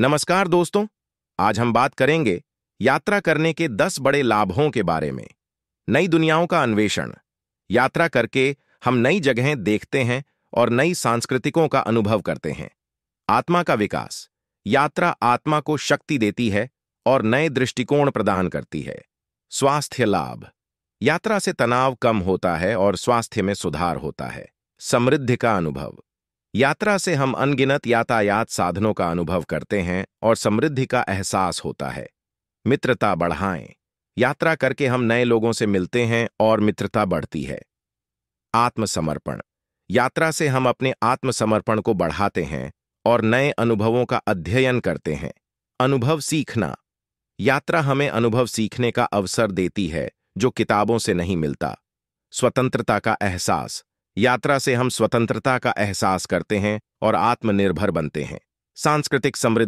नमस्कार दोस्तों आज हम बात करेंगे यात्रा करने के 10 बड़े लाभों के बारे में नई दुनियाओं का अन्वेषण यात्रा करके हम नई जगहें देखते हैं और नई सांस्कृतिकों का अनुभव करते हैं आत्मा का विकास यात्रा आत्मा को शक्ति देती है और नए दृष्टिकोण प्रदान करती है स्वास्थ्य लाभ यात्रा से तनाव कम होता है और स्वास्थ्य में सुधार होता है समृद्धि का अनुभव यात्रा से हम अनगिनत यातायात साधनों का अनुभव करते हैं और समृद्धि का एहसास होता है मित्रता बढ़ाएं यात्रा करके हम नए लोगों से मिलते हैं और मित्रता बढ़ती है आत्मसमर्पण यात्रा से हम अपने आत्मसमर्पण को बढ़ाते हैं और नए अनुभवों का अध्ययन करते हैं अनुभव सीखना यात्रा हमें अनुभव सीखने का अवसर देती है जो किताबों से नहीं मिलता स्वतंत्रता का एहसास यात्रा से हम स्वतंत्रता का एहसास करते हैं और आत्मनिर्भर बनते हैं सांस्कृतिक समृद्धि